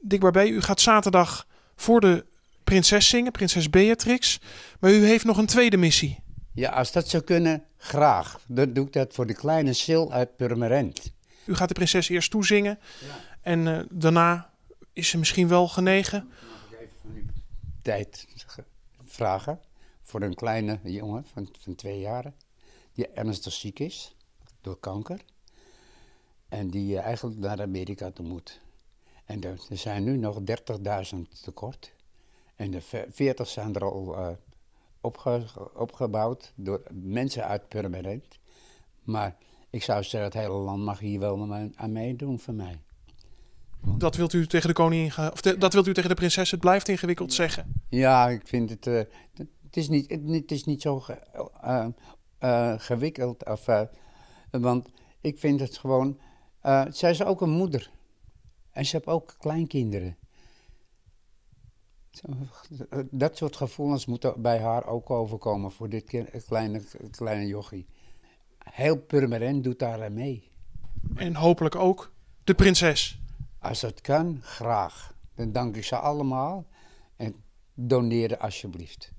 Dick Barbé, u gaat zaterdag voor de prinses zingen, prinses Beatrix. Maar u heeft nog een tweede missie. Ja, als dat zou kunnen, graag. Dan doe ik dat voor de kleine Sil uit Purmerend. U gaat de prinses eerst toezingen. Ja. En eh, daarna is ze misschien wel genegen. Even tijd vragen voor een kleine jongen van, van twee jaren. Die ernstig ziek is door kanker. En die eh, eigenlijk naar Amerika toe moet. En er zijn nu nog 30.000 tekort. En de 40 zijn er al eh, opgebouwd door mensen uit Permanent. Maar ik zou zeggen, het hele land mag hier wel aan meedoen voor mij. dat wilt u tegen de koningin, of dat wilt u tegen de prinses, het blijft ingewikkeld zeggen. Ja, ik vind het, eh, het, is niet, het, is niet zo ge, uh, gewikkeld. Of, want ik vind het gewoon, zij is ook een moeder. En ze hebben ook kleinkinderen. Dat soort gevoelens moeten bij haar ook overkomen voor dit kleine, kleine jochie. Heel permanent doet daar aan mee. En hopelijk ook de prinses. Als dat kan, graag. Dan dank ik ze allemaal en doneer alsjeblieft.